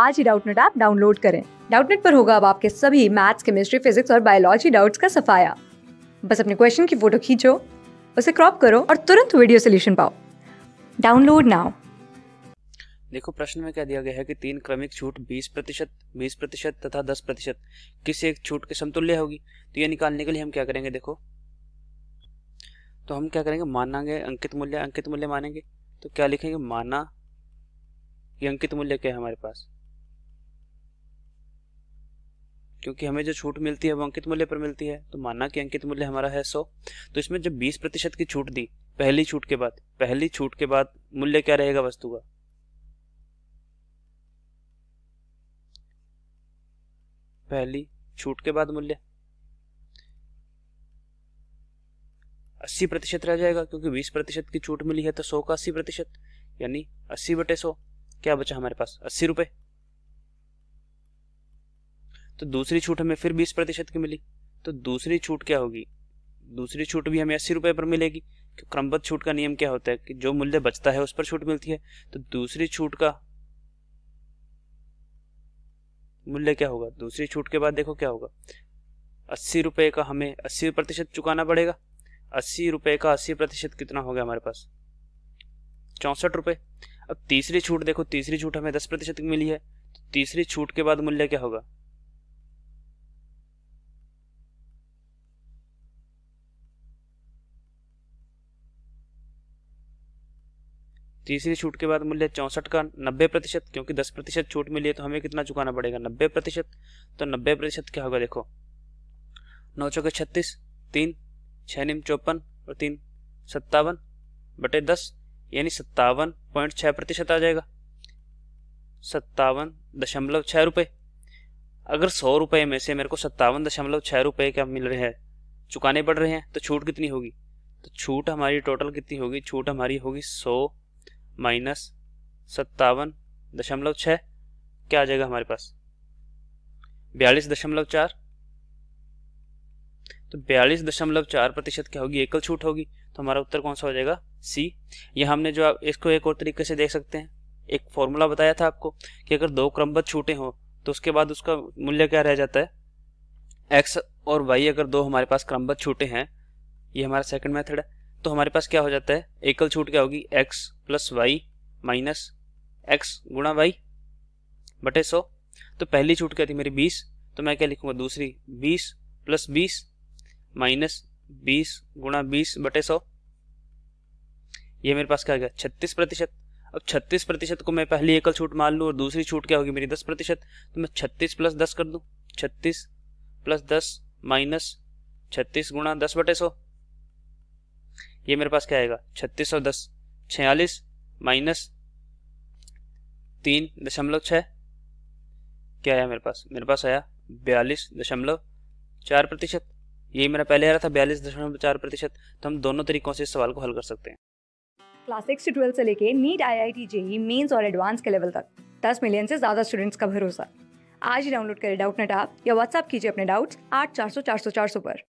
आज ही Doubtnut app download करें डाउटनेट पर होगा अब आपके सभी मैथ्स केमिस्ट्री फिजिक्स और बायोलॉजी डाउट्स का सफाया बस अपने क्वेश्चन की फोटो खींचो उसे क्रॉप करो और तुरंत वीडियो सोल्यूशन पाओ डाउनलोड नाउ देखो प्रश्न में क्या दिया गया है कि तीन क्रमिक छूट 20 प्रतिशत बीस प्रतिशत तथा 10 प्रतिशत किस एक छूट के समतुल्य होगी तो ये निकालने के लिए हम क्या करेंगे देखो तो हम क्या करेंगे मानेंगे अंकित मूल्य अंकित मूल्य मानेंगे तो क्या लिखेंगे माना ये अंकित मूल्य क्या है हमारे पास क्योंकि हमें जो छूट मिलती है वो अंकित मूल्य पर मिलती है तो माना कि अंकित मूल्य हमारा है सौ तो इसमें जब बीस प्रतिशत की छूट दी पहली छूट के बाद पहली छूट के बाद मूल्य क्या रहेगा वस्तु का पहली छूट के बाद मूल्य अस्सी प्रतिशत रह जाएगा क्योंकि बीस प्रतिशत की छूट मिली है तो सौ का अस्सी प्रतिशत यानी अस्सी बटे सौ क्या बचा हमारे पास अस्सी रुपए तो दूसरी छूट हमें फिर बीस प्रतिशत की मिली तो दूसरी छूट क्या होगी दूसरी छूट भी हमें अस्सी रुपये पर मिलेगी तो क्रमबद्ध छूट का नियम क्या होता है कि जो मूल्य बचता है उस पर छूट मिलती है तो दूसरी छूट का मूल्य क्या होगा दूसरी छूट के बाद देखो क्या होगा अस्सी रुपये का हमें अस्सी प्रतिशत चुकाना पड़ेगा अस्सी रुपये का अस्सी प्रतिशत कितना हो गया हमारे पास चौंसठ रुपये अब तीसरी छूट देखो तीसरी छूट हमें दस प्रतिशत की मिली है तो तीसरी छूट के बाद मूल्य क्या होगा तीसरी छूट के बाद मूल्य चौंसठ का नब्बे प्रतिशत क्योंकि दस प्रतिशत छूट मिली है तो हमें कितना चुकाना पड़ेगा नब्बे प्रतिशत तो नब्बे प्रतिशत क्या होगा देखो नौ चौके छत्तीस तीन छः निम चौपन और तीन सत्तावन बटे दस यानी सत्तावन पॉइंट छः प्रतिशत आ जाएगा सत्तावन दशमलव छः रुपये अगर सौ रुपये में से मेरे को सत्तावन दशमलव छः रुपये क्या मिल रहे हैं चुकाने पड़ रहे हैं तो छूट कितनी होगी तो छूट हमारी टोटल कितनी होगी छूट हमारी होगी सौ माइनस सत्तावन दशमलव छः क्या आ जाएगा हमारे पास बयालीस दशमलव चार तो बयालीस दशमलव चार प्रतिशत क्या होगी एकल छूट होगी तो हमारा उत्तर कौन सा हो जाएगा सी यह हमने जो आप इसको एक और तरीके से देख सकते हैं एक फॉर्मूला बताया था आपको कि अगर दो क्रमबद्ध छूटे हों तो उसके बाद उसका मूल्य क्या रह जाता है एक्स और वाई अगर दो हमारे पास क्रमबद्ध छूटे हैं ये हमारा सेकंड मेथड है तो हमारे पास क्या हो जाता है एकल छूट क्या होगी X plus Y minus X गुणा वाई बटे सौ तो पहली छूट क्या थी मेरी बीस तो मैं क्या लिखूंगा दूसरी बीस प्लस बीस माइनस बीस गुणा बीस बटे सौ ये मेरे पास क्या गया छत्तीस प्रतिशत अब छत्तीस प्रतिशत को मैं पहली एकल छूट मान लूँ और दूसरी छूट क्या होगी मेरी दस प्रतिशत तो मैं छत्तीस प्लस दस कर दूँ छत्तीस प्लस दस माइनस छत्तीस गुणा दस बटे सौ ये मेरे पास क्या आएगा छत्तीस सौ दस छियालीस माइनस तीन दशमलव छ क्या आया मेरे पास मेरे पास आया बयालीस दशमलव चार प्रतिशत ये मेरा पहले आ रहा था बयालीस दशमलव चार प्रतिशत तो हम दोनों तरीकों से इस सवाल को हल कर सकते हैं क्लास सिक्स से ट्वेल्थ से लेके NEET I I T JEE mains और एडवांस के लेवल तक दस मिलियन से ज़्यादा स्टूडेंट्स का भरोसा आज ही डाउनलोड करें डाउट नेट आप या व्हाट्सअप कीजिए अपने डाउट्स आठ चार सौ चार सौ चार सौ पर